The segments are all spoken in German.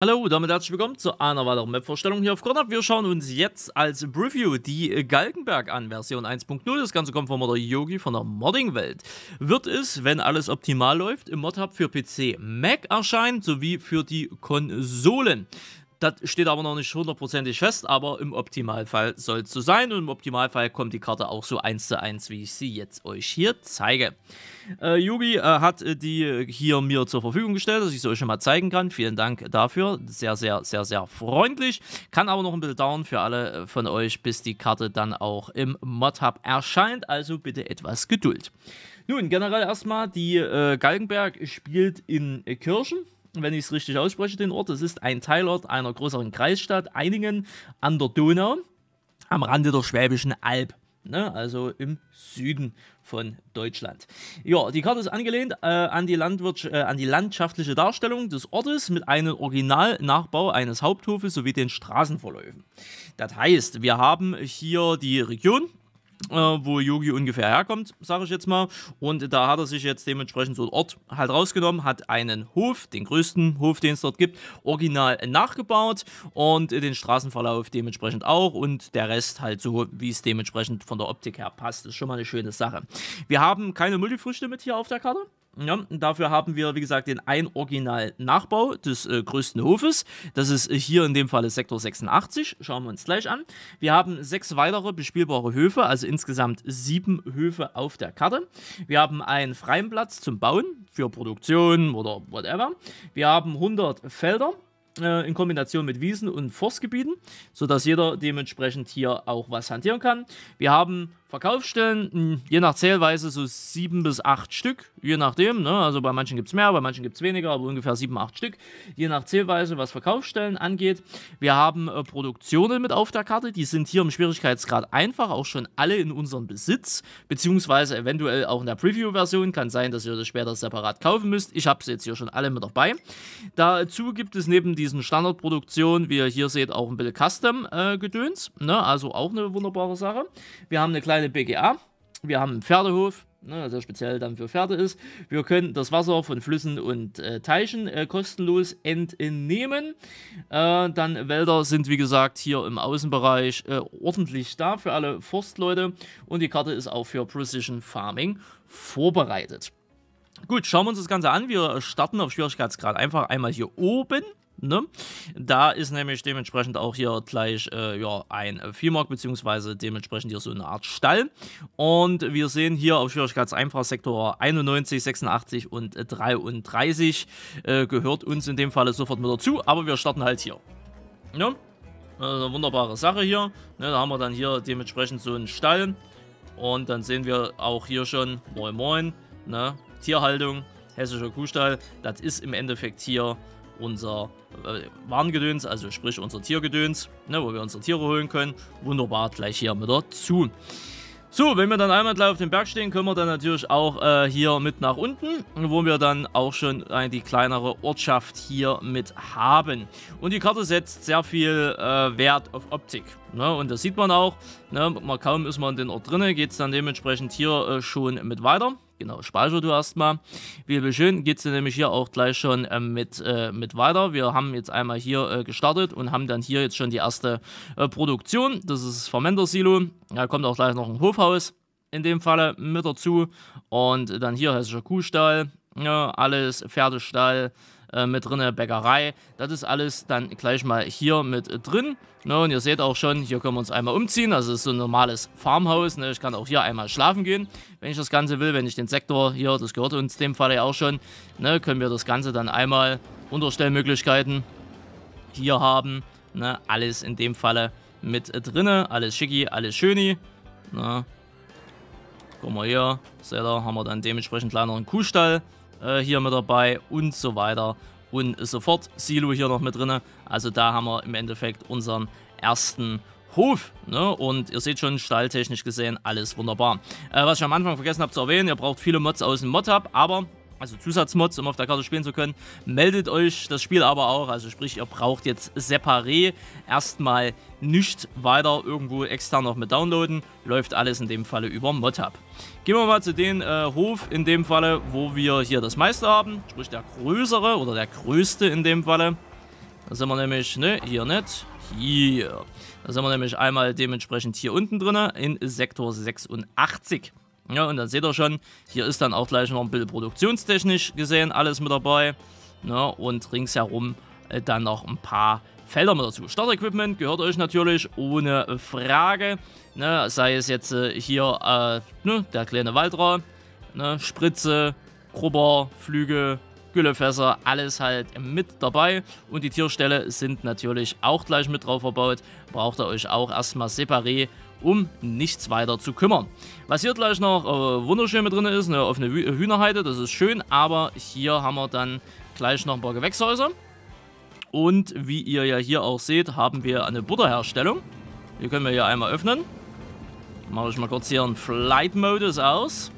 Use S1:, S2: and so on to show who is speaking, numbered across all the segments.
S1: Hallo, damit herzlich willkommen zu einer weiteren Map-Vorstellung hier auf Corner. Wir schauen uns jetzt als Preview die Galgenberg an, Version 1.0. Das Ganze kommt vom Modder Yogi von der Modding-Welt. Wird es, wenn alles optimal läuft, im Mod-Hub für PC Mac erscheinen, sowie für die Konsolen. Das steht aber noch nicht hundertprozentig fest, aber im Optimalfall soll es so sein und im Optimalfall kommt die Karte auch so eins zu eins, wie ich sie jetzt euch hier zeige. Äh, Yugi äh, hat äh, die äh, hier mir zur Verfügung gestellt, dass ich sie euch schon mal zeigen kann. Vielen Dank dafür. Sehr, sehr, sehr, sehr freundlich. Kann aber noch ein bisschen dauern für alle äh, von euch, bis die Karte dann auch im Mod-Hub erscheint. Also bitte etwas Geduld. Nun, generell erstmal, die äh, Galgenberg spielt in Kirchen wenn ich es richtig ausspreche, den Ort. Es ist ein Teilort einer größeren Kreisstadt, Einingen an der Donau, am Rande der Schwäbischen Alb. Ne? Also im Süden von Deutschland. Ja, die Karte ist angelehnt äh, an, die äh, an, die landschaftliche Darstellung des Ortes mit einem Originalnachbau eines Haupthofes sowie den Straßenverläufen. Das heißt, wir haben hier die Region äh, wo Yogi ungefähr herkommt, sage ich jetzt mal. Und da hat er sich jetzt dementsprechend so einen Ort halt rausgenommen, hat einen Hof, den größten Hof, den es dort gibt, original nachgebaut und den Straßenverlauf dementsprechend auch und der Rest halt so, wie es dementsprechend von der Optik her passt. Das ist schon mal eine schöne Sache. Wir haben keine Multifrüchte mit hier auf der Karte. Ja, dafür haben wir, wie gesagt, den ein Original-Nachbau des äh, größten Hofes. Das ist äh, hier in dem Fall Sektor 86. Schauen wir uns gleich an. Wir haben sechs weitere bespielbare Höfe, also insgesamt sieben Höfe auf der Karte. Wir haben einen freien Platz zum Bauen für Produktion oder whatever. Wir haben 100 Felder äh, in Kombination mit Wiesen und Forstgebieten, sodass jeder dementsprechend hier auch was hantieren kann. Wir haben Verkaufsstellen, hm, je nach Zählweise so sieben bis acht Stück, je nachdem. Ne? Also bei manchen gibt es mehr, bei manchen gibt es weniger, aber ungefähr sieben, acht Stück, je nach Zählweise, was Verkaufsstellen angeht. Wir haben äh, Produktionen mit auf der Karte, die sind hier im Schwierigkeitsgrad einfach, auch schon alle in unserem Besitz, beziehungsweise eventuell auch in der Preview-Version. Kann sein, dass ihr das später separat kaufen müsst. Ich habe sie jetzt hier schon alle mit dabei. Dazu gibt es neben diesen Standardproduktionen, wie ihr hier seht, auch ein bisschen Custom-Gedöns. Äh, ne? Also auch eine wunderbare Sache. Wir haben eine kleine kleine BGA. Wir haben einen Pferdehof, ne, der speziell dann für Pferde ist. Wir können das Wasser von Flüssen und äh, Teichen äh, kostenlos entnehmen. Äh, dann Wälder sind, wie gesagt, hier im Außenbereich äh, ordentlich da für alle Forstleute. Und die Karte ist auch für Precision Farming vorbereitet. Gut, schauen wir uns das Ganze an. Wir starten auf Schwierigkeitsgrad einfach einmal hier oben. Ne? Da ist nämlich dementsprechend auch hier gleich äh, ja, ein Viehmarkt, beziehungsweise dementsprechend hier so eine Art Stall. Und wir sehen hier auf Schwierigkeitseinfrasektor 91, 86 und 33 äh, gehört uns in dem Falle sofort mit dazu, aber wir starten halt hier. Ne? Äh, eine wunderbare Sache hier. Ne, da haben wir dann hier dementsprechend so einen Stall. Und dann sehen wir auch hier schon, moin moin, ne, Tierhaltung, hessischer Kuhstall. Das ist im Endeffekt hier unser äh, Warngedöns, also sprich unser Tiergedöns, ne, wo wir unsere Tiere holen können, wunderbar gleich hier mit dazu. So, wenn wir dann einmal gleich auf dem Berg stehen, können wir dann natürlich auch äh, hier mit nach unten, wo wir dann auch schon äh, die kleinere Ortschaft hier mit haben. Und die Karte setzt sehr viel äh, Wert auf Optik. Ne? Und das sieht man auch. Ne? kaum ist man in den Ort drin, geht es dann dementsprechend hier äh, schon mit weiter. Genau, speicher du erstmal. Wie schön geht es nämlich hier auch gleich schon äh, mit, äh, mit weiter. Wir haben jetzt einmal hier äh, gestartet und haben dann hier jetzt schon die erste äh, Produktion. Das ist das Fermenter-Silo. Da kommt auch gleich noch ein Hofhaus in dem Falle mit dazu. Und dann hier hessischer Kuhstall. Ja, ne, alles Pferdestall. Äh, mit drin, Bäckerei. Das ist alles dann gleich mal hier mit äh, drin. Ne? Und ihr seht auch schon, hier können wir uns einmal umziehen. Das also ist so ein normales Farmhaus. Ne? Ich kann auch hier einmal schlafen gehen, wenn ich das Ganze will. Wenn ich den Sektor hier, das gehört uns dem Fall ja auch schon, ne? können wir das Ganze dann einmal Unterstellmöglichkeiten hier haben. Ne? Alles in dem Falle mit äh, drin. alles schicki, alles schöni. Na, ne. guck mal hier, seht ihr, haben wir dann dementsprechend kleineren Kuhstall äh, hier mit dabei und so weiter und so fort. Silo hier noch mit drin. Also da haben wir im Endeffekt unseren ersten Hof. Ne? Und ihr seht schon, stalltechnisch gesehen, alles wunderbar. Äh, was ich am Anfang vergessen habe zu erwähnen, ihr braucht viele Mods aus dem Mod-Hub, aber also Zusatzmods, um auf der Karte spielen zu können. Meldet euch das Spiel aber auch, also sprich, ihr braucht jetzt separé erstmal nicht weiter irgendwo extern noch mit downloaden. Läuft alles in dem Falle über ModHub. Gehen wir mal zu dem äh, Hof in dem Falle, wo wir hier das meiste haben, sprich der größere oder der größte in dem Falle. Da sind wir nämlich, ne, hier nicht, hier. Da sind wir nämlich einmal dementsprechend hier unten drin in Sektor 86. Ja, und dann seht ihr schon, hier ist dann auch gleich noch ein bisschen produktionstechnisch gesehen alles mit dabei. Ja, ne? und ringsherum äh, dann noch ein paar Felder mit dazu. Startequipment gehört euch natürlich ohne Frage. Ne, sei es jetzt äh, hier äh, ne, der kleine Waldra, ne, Spritze, Grubber, Flügel, Kühlefässer, alles halt mit dabei. Und die Tierstelle sind natürlich auch gleich mit drauf verbaut. Braucht ihr euch auch erstmal separé um nichts weiter zu kümmern. Was hier gleich noch äh, wunderschön mit drin ist, ne, eine offene Hühnerheide, das ist schön, aber hier haben wir dann gleich noch ein paar Gewächshäuser. Und wie ihr ja hier auch seht, haben wir eine Butterherstellung. Die können wir hier einmal öffnen. Mache ich mal kurz hier einen Flight-Modus aus.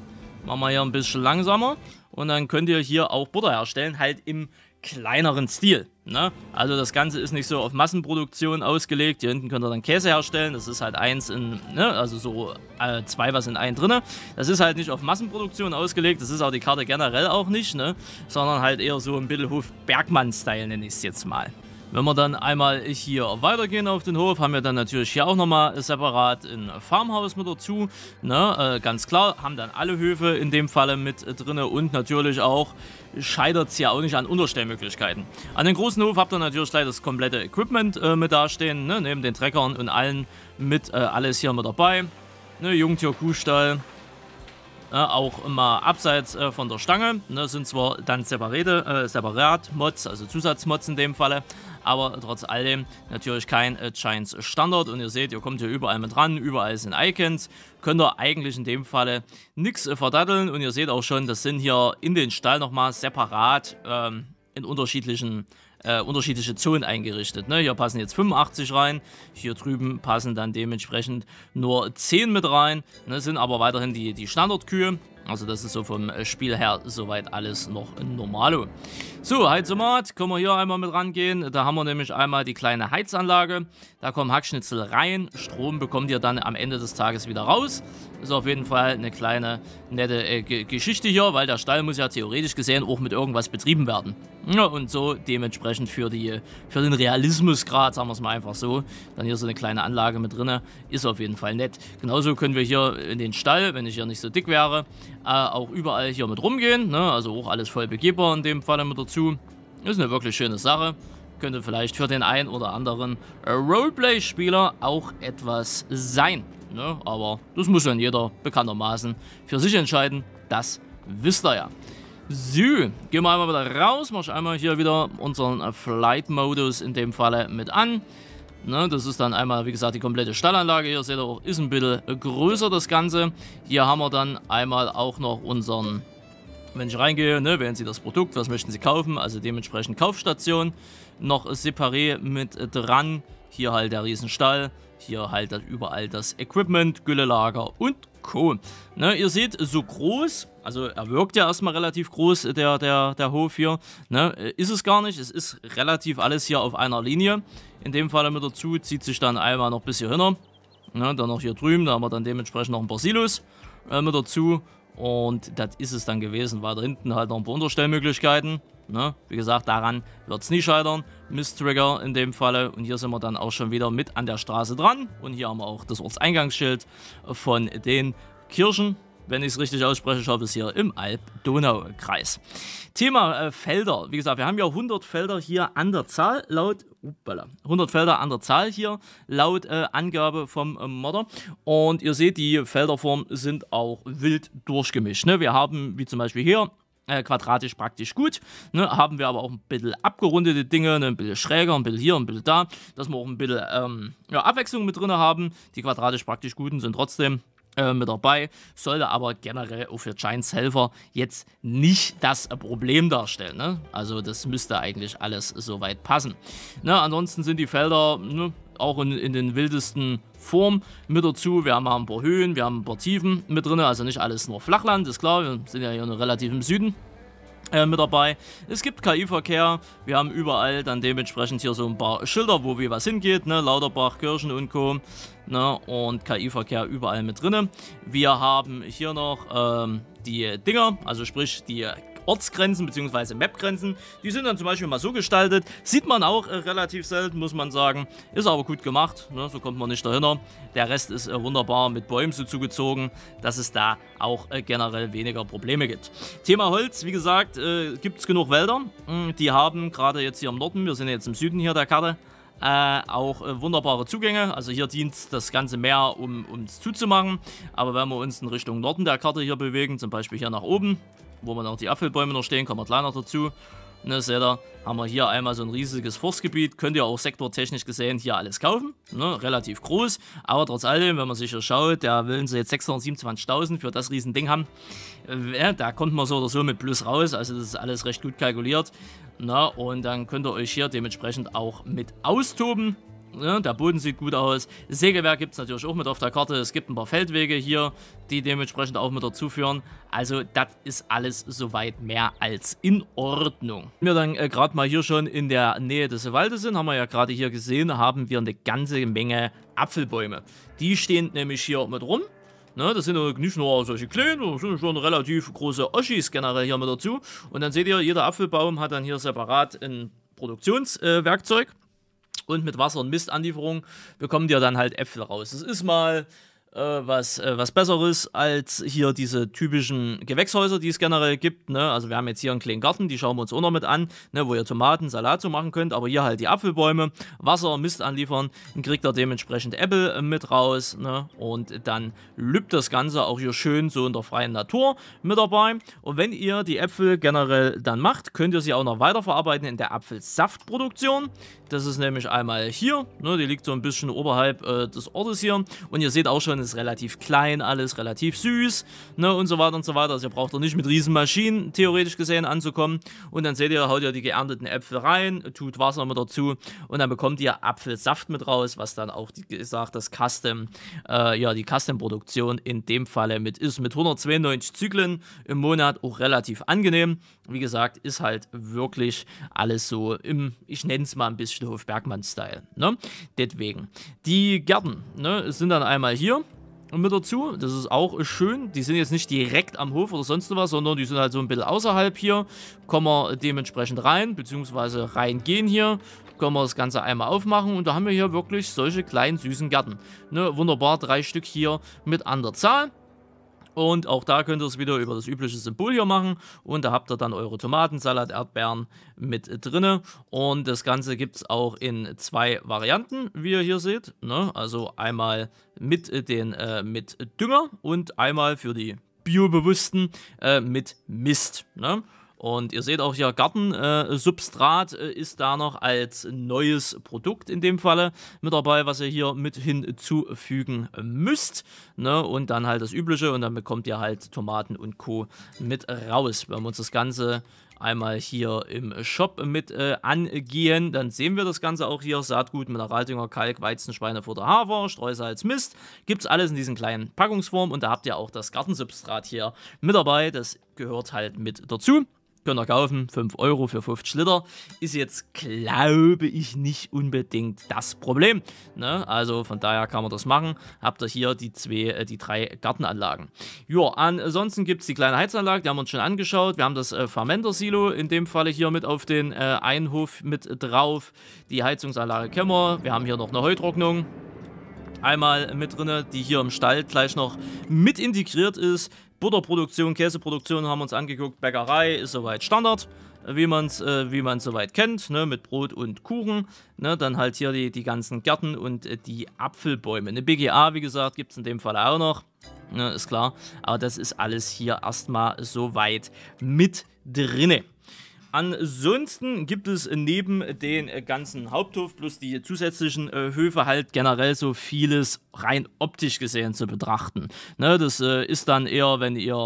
S1: Machen wir hier ein bisschen langsamer und dann könnt ihr hier auch Butter herstellen, halt im kleineren Stil. Ne? Also das Ganze ist nicht so auf Massenproduktion ausgelegt. Hier hinten könnt ihr dann Käse herstellen. Das ist halt eins in, ne? also so äh, zwei was in einen drinne. Das ist halt nicht auf Massenproduktion ausgelegt. Das ist auch die Karte generell auch nicht, ne? sondern halt eher so im bisschen Bergmann-Style nenne ich es jetzt mal. Wenn wir dann einmal hier weitergehen auf den Hof, haben wir dann natürlich hier auch nochmal separat ein Farmhaus mit dazu. Ne? Äh, ganz klar, haben dann alle Höfe in dem Falle mit drin und natürlich auch scheitert es ja auch nicht an Unterstellmöglichkeiten. An den großen Hof habt ihr natürlich gleich das komplette Equipment äh, mit dastehen, ne? neben den Treckern und allen mit äh, alles hier mit dabei. Ne? Jungtier, Kuhstall, ja, äh, auch immer abseits äh, von der Stange. Ne, sind zwar dann separate, äh, separat Mods, also Zusatzmods in dem Falle, aber trotz alledem natürlich kein äh, Giants Standard und ihr seht, ihr kommt hier überall mit ran, überall sind Icons, könnt ihr eigentlich in dem Falle nichts äh, verdatteln und ihr seht auch schon, das sind hier in den Stall nochmal separat ähm, in unterschiedlichen äh, unterschiedliche Zonen eingerichtet. Ne? Hier passen jetzt 85 rein, hier drüben passen dann dementsprechend nur 10 mit rein, ne? sind aber weiterhin die, die Standardkühe. Also das ist so vom äh, Spiel her soweit alles noch normalo. So, Heizomat, können wir hier einmal mit rangehen. Da haben wir nämlich einmal die kleine Heizanlage. Da kommen Hackschnitzel rein. Strom bekommt ihr dann am Ende des Tages wieder raus. Ist auf jeden Fall eine kleine, nette äh, Geschichte hier, weil der Stall muss ja theoretisch gesehen auch mit irgendwas betrieben werden. Ja, und so dementsprechend für, die, für den Realismusgrad, sagen wir es mal einfach so. Dann hier so eine kleine Anlage mit drin. Ist auf jeden Fall nett. Genauso können wir hier in den Stall, wenn ich hier nicht so dick wäre, äh, auch überall hier mit rumgehen. Ne? Also auch alles voll begehbar in dem Fall mit dazu. Ist eine wirklich schöne Sache. Könnte vielleicht für den einen oder anderen Roleplay-Spieler auch etwas sein. Ne? Aber das muss dann jeder bekanntermaßen für sich entscheiden. Das wisst ihr ja. So, gehen wir einmal wieder raus. Mach ich einmal hier wieder unseren Flight-Modus in dem Falle mit an. Ne, das ist dann einmal, wie gesagt, die komplette Stallanlage. Hier seht ihr auch, ist ein bisschen größer das Ganze. Hier haben wir dann einmal auch noch unseren, wenn ich reingehe, ne, wählen Sie das Produkt, was möchten Sie kaufen. Also dementsprechend Kaufstation noch separé mit dran. Hier halt der Riesenstall. Hier halt überall das Equipment, Güllelager und Co. Ne, ihr seht, so groß, also er wirkt ja erstmal relativ groß, der, der, der Hof hier, ne, äh, ist es gar nicht. Es ist relativ alles hier auf einer Linie. In dem Fall mit dazu zieht sich dann einmal noch bis hier hin. Ne, dann noch hier drüben, da haben wir dann dementsprechend noch ein paar Silos äh, mit dazu. Und das ist es dann gewesen. Weiter hinten halt noch ein paar Unterstellmöglichkeiten. Ne? Wie gesagt, daran wird es nie scheitern. Mistrigger in dem Falle. Und hier sind wir dann auch schon wieder mit an der Straße dran. Und hier haben wir auch das Ortseingangsschild von den Kirchen wenn ich es richtig ausspreche, schaut es hier im Alb-Donau-Kreis. Thema äh, Felder. Wie gesagt, wir haben ja 100 Felder hier an der Zahl laut uppala, 100 Felder an der Zahl hier laut äh, Angabe vom äh, Modder. Und ihr seht, die Felderformen sind auch wild durchgemischt. Ne? Wir haben, wie zum Beispiel hier, äh, quadratisch praktisch gut. Ne? Haben wir aber auch ein bisschen abgerundete Dinge, ne? ein bisschen schräger, ein bisschen hier, ein bisschen da, dass wir auch ein bisschen ähm, ja, Abwechslung mit drin haben. Die quadratisch praktisch guten sind trotzdem äh, mit dabei, sollte aber generell auch für Giants Helfer jetzt nicht das Problem darstellen. Ne? Also das müsste eigentlich alles soweit passen. Ne, ansonsten sind die Felder ne, auch in, in den wildesten Formen mit dazu. Wir haben ein paar Höhen, wir haben ein paar Tiefen mit drin, also nicht alles nur Flachland, ist klar, wir sind ja hier relativ im Süden äh, mit dabei. Es gibt KI-Verkehr, wir haben überall dann dementsprechend hier so ein paar Schilder, wo wie was hingeht, ne? Lauterbach, Kirchen und Co. Ne? Und KI-Verkehr überall mit drin. Wir haben hier noch ähm, die Dinger, also sprich die Ortsgrenzen bzw. Mapgrenzen. Die sind dann zum Beispiel mal so gestaltet. Sieht man auch äh, relativ selten, muss man sagen. Ist aber gut gemacht, ne? so kommt man nicht dahinter. Der Rest ist äh, wunderbar mit Bäumen so zugezogen, dass es da auch äh, generell weniger Probleme gibt. Thema Holz, wie gesagt, äh, gibt es genug Wälder. Hm, die haben gerade jetzt hier im Norden, wir sind jetzt im Süden hier der Karte, äh, auch äh, wunderbare Zugänge. Also hier dient das ganze Meer, um uns zuzumachen. Aber wenn wir uns in Richtung Norden der Karte hier bewegen, zum Beispiel hier nach oben, wo man auch die Apfelbäume noch stehen, kommen wir gleich noch dazu. Ne, seht ihr, haben wir hier einmal so ein riesiges Forstgebiet. Könnt ihr auch sektortechnisch gesehen hier alles kaufen. Ne, relativ groß. Aber trotz allem, wenn man sich hier schaut, da wollen sie jetzt 627.000 für das riesen Ding haben. Äh, da kommt man so oder so mit Plus raus. Also das ist alles recht gut kalkuliert. Na, und dann könnt ihr euch hier dementsprechend auch mit austoben. Ja, ne, der Boden sieht gut aus. Sägewerk gibt es natürlich auch mit auf der Karte. Es gibt ein paar Feldwege hier, die dementsprechend auch mit dazu führen. Also das ist alles soweit mehr als in Ordnung. Wenn wir dann äh, gerade mal hier schon in der Nähe des Waldes sind, haben wir ja gerade hier gesehen, haben wir eine ganze Menge Apfelbäume. Die stehen nämlich hier mit rum. Ne, das sind nicht nur solche kleinen, das sind schon relativ große Oschis generell hier mit dazu. Und dann seht ihr, jeder Apfelbaum hat dann hier separat ein Produktionswerkzeug. Äh, und mit Wasser- und Mistandieferung bekommen die ja dann halt Äpfel raus. Das ist mal äh, was, äh, was Besseres als hier diese typischen Gewächshäuser, die es generell gibt. Ne? Also wir haben jetzt hier einen kleinen Garten, die schauen wir uns auch noch mit an, ne? wo ihr Tomaten, Salat so machen könnt, aber hier halt die Apfelbäume, Wasser, Mist anliefern, dann kriegt ihr dementsprechend Äpfel äh, mit raus ne? und dann lübt das Ganze auch hier schön so in der freien Natur mit dabei. Und wenn ihr die Äpfel generell dann macht, könnt ihr sie auch noch weiterverarbeiten in der Apfelsaftproduktion. Das ist nämlich einmal hier, ne? die liegt so ein bisschen oberhalb äh, des Ortes hier und ihr seht auch schon, ist relativ klein, alles relativ süß, ne, und so weiter und so weiter. Also ihr braucht doch nicht mit riesen Maschinen, theoretisch gesehen, anzukommen. Und dann seht ihr, haut ihr die geernteten Äpfel rein, tut Wasser mit dazu und dann bekommt ihr Apfelsaft mit raus, was dann auch, wie gesagt, das Custom, äh, ja, die Custom-Produktion in dem Falle mit ist. Mit 192 Zyklen im Monat auch relativ angenehm. Wie gesagt, ist halt wirklich alles so im, ich nenne es mal ein bisschen Hofbergmann-Style, ne? Deswegen. Die Gärten, ne, sind dann einmal hier mit dazu. Das ist auch schön. Die sind jetzt nicht direkt am Hof oder sonst was, sondern die sind halt so ein bisschen außerhalb hier. Kommen wir dementsprechend rein, beziehungsweise reingehen hier. Können wir das Ganze einmal aufmachen und da haben wir hier wirklich solche kleinen süßen Gärten. Ne, wunderbar, drei Stück hier mit an der Zahl. Und auch da könnt ihr es wieder über das übliche Symbol hier machen. Und da habt ihr dann eure Tomatensalat, Erdbeeren mit drinne. Und das Ganze gibt es auch in zwei Varianten, wie ihr hier seht. Ne? Also einmal mit, den, äh, mit Dünger und einmal für die Biobewussten äh, mit Mist. Ne? Und ihr seht auch hier, Gartensubstrat äh, äh, ist da noch als neues Produkt in dem Falle mit dabei, was ihr hier mit hinzufügen müsst. Ne? Und dann halt das Übliche und dann bekommt ihr halt Tomaten und Co. mit raus. Wenn Wir uns das Ganze einmal hier im Shop mit äh, angehen. Dann sehen wir das Ganze auch hier. Saatgut, Mineraldünger, Kalk, Weizen, Schweinefutter, Hafer, Streusalz, Mist. Gibt es alles in diesen kleinen Packungsformen. Und da habt ihr auch das Gartensubstrat hier mit dabei. Das gehört halt mit dazu. Könnt ihr kaufen, 5 Euro für 50 Liter. Ist jetzt, glaube ich, nicht unbedingt das Problem. Ne? Also von daher kann man das machen. Habt ihr hier die, zwei, äh, die drei Gartenanlagen. Ja, ansonsten gibt es die kleine Heizanlage, die haben wir uns schon angeschaut. Wir haben das äh, Fermenter-Silo in dem Falle hier mit auf den äh, Einhof mit drauf. Die Heizungsanlage wir. Wir haben hier noch eine Heutrocknung einmal mit drin, die hier im Stall gleich noch mit integriert ist. Butterproduktion, Käseproduktion haben wir uns angeguckt. Bäckerei ist soweit Standard, wie man es äh, soweit kennt, ne, mit Brot und Kuchen. Ne, dann halt hier die, die ganzen Gärten und äh, die Apfelbäume. Eine BGA, wie gesagt, gibt es in dem Fall auch noch. Ne, ist klar. Aber das ist alles hier erstmal soweit mit drinne. Ansonsten gibt es neben den ganzen Haupthof plus die zusätzlichen äh, Höfe halt generell so vieles rein optisch gesehen zu betrachten. Ne, das äh, ist dann eher, wenn ihr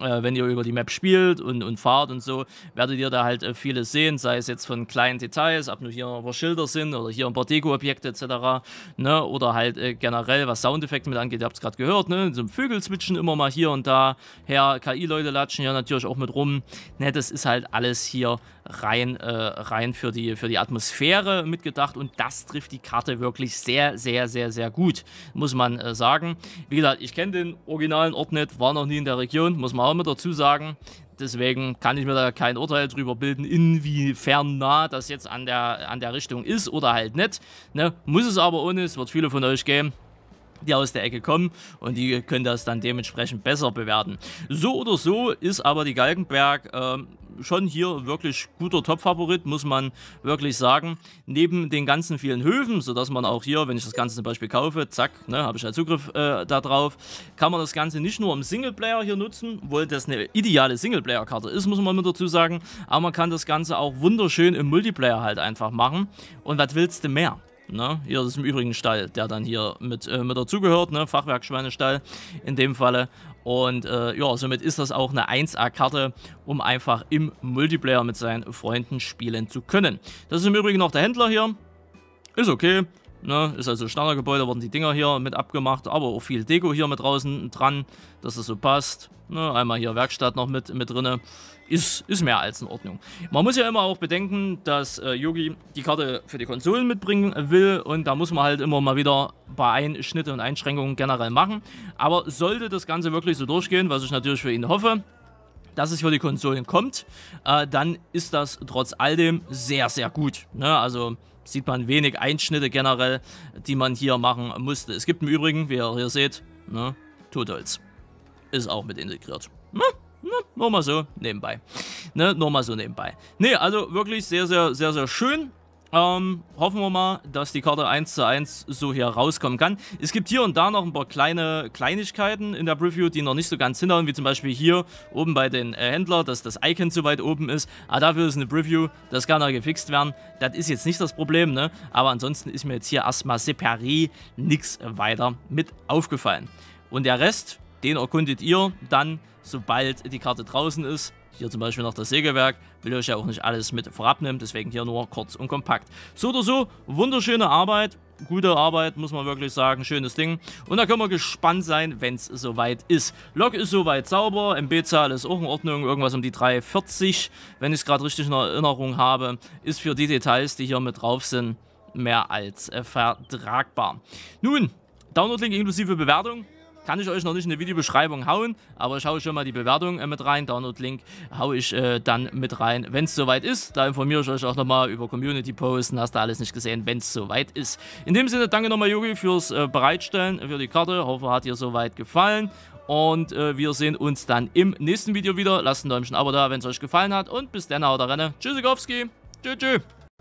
S1: äh, wenn ihr über die Map spielt und, und fahrt und so, werdet ihr da halt äh, vieles sehen, sei es jetzt von kleinen Details, ob nur hier ein paar Schilder sind oder hier ein paar Deko-Objekte etc. Ne? Oder halt äh, generell, was Soundeffekte mit angeht, ihr habt es gerade gehört, ne? so Vögel zwitschen immer mal hier und da her, KI-Leute latschen hier natürlich auch mit rum. Ne? Das ist halt alles hier rein, äh, rein für, die, für die Atmosphäre mitgedacht und das trifft die Karte wirklich sehr, sehr, sehr, sehr gut, muss man äh, sagen. Wie gesagt, ich kenne den originalen Ort nicht, war noch nie in der Region, muss man auch auch mit dazu sagen. Deswegen kann ich mir da kein Urteil drüber bilden, inwiefern nah das jetzt an der, an der Richtung ist oder halt nicht. Ne? Muss es aber ohne, es wird viele von euch geben die aus der Ecke kommen und die können das dann dementsprechend besser bewerten. So oder so ist aber die Galgenberg ähm, schon hier wirklich guter Top-Favorit, muss man wirklich sagen. Neben den ganzen vielen Höfen, sodass man auch hier, wenn ich das Ganze zum Beispiel kaufe, zack, ne, habe ich ja Zugriff äh, darauf, kann man das Ganze nicht nur im Singleplayer hier nutzen, obwohl das eine ideale Singleplayer-Karte ist, muss man mit dazu sagen, aber man kann das Ganze auch wunderschön im Multiplayer halt einfach machen. Und was willst du mehr? Ne? Hier ist im Übrigen Stall, der dann hier mit, äh, mit dazugehört, ne? Fachwerkschweinestall in dem Falle. Und äh, ja, somit ist das auch eine 1A-Karte, um einfach im Multiplayer mit seinen Freunden spielen zu können. Das ist im Übrigen noch der Händler hier. Ist okay, Ne? Ist also Standardgebäude, wurden die Dinger hier mit abgemacht, aber auch viel Deko hier mit draußen dran, dass es so passt. Ne? Einmal hier Werkstatt noch mit, mit drin. Ist, ist mehr als in Ordnung. Man muss ja immer auch bedenken, dass äh, Yogi die Karte für die Konsolen mitbringen will und da muss man halt immer mal wieder bei Einschnitte und Einschränkungen generell machen. Aber sollte das Ganze wirklich so durchgehen, was ich natürlich für ihn hoffe, dass es für die Konsolen kommt, äh, dann ist das trotz all dem sehr, sehr gut. Ne? Also sieht man wenig Einschnitte generell, die man hier machen musste. Es gibt im Übrigen, wie ihr hier seht, ne, Totals. Ist auch mit integriert. Ne? Ne, nur mal so nebenbei. Ne, nur mal so nebenbei. Ne, also wirklich sehr, sehr, sehr, sehr schön. Ähm, hoffen wir mal, dass die Karte 1 zu 1 so hier rauskommen kann. Es gibt hier und da noch ein paar kleine Kleinigkeiten in der Preview, die noch nicht so ganz hinhauen, wie zum Beispiel hier oben bei den äh, Händlern, dass das Icon zu weit oben ist. Aber ah, dafür ist eine Preview, das kann da gefixt werden. Das ist jetzt nicht das Problem, ne? Aber ansonsten ist mir jetzt hier erstmal separé nichts weiter mit aufgefallen. Und der Rest, den erkundet ihr dann, sobald die Karte draußen ist hier zum Beispiel noch das Sägewerk. Will euch ja auch nicht alles mit vorabnehmen, deswegen hier nur kurz und kompakt. So oder so, wunderschöne Arbeit. Gute Arbeit, muss man wirklich sagen. Schönes Ding. Und da können wir gespannt sein, wenn es soweit ist. Log ist soweit sauber. MB-Zahl ist auch in Ordnung. Irgendwas um die 340, wenn ich es gerade richtig in Erinnerung habe. Ist für die Details, die hier mit drauf sind, mehr als äh, vertragbar. Nun, Download-Link inklusive Bewertung. Kann ich euch noch nicht in die Videobeschreibung hauen, aber ich haue schon mal die Bewertung äh, mit rein. Download-Link haue ich äh, dann mit rein, wenn es soweit ist. Da informiere ich euch auch nochmal über community posten hast du alles nicht gesehen, wenn es soweit ist. In dem Sinne, danke nochmal Yogi fürs äh, Bereitstellen für die Karte. Hoffe, hat dir soweit gefallen. Und äh, wir sehen uns dann im nächsten Video wieder. Lasst ein Däumchen Abo da, wenn es euch gefallen hat. Und bis dann, haut rein. Tschüssikowski. Tschüss, tschüss.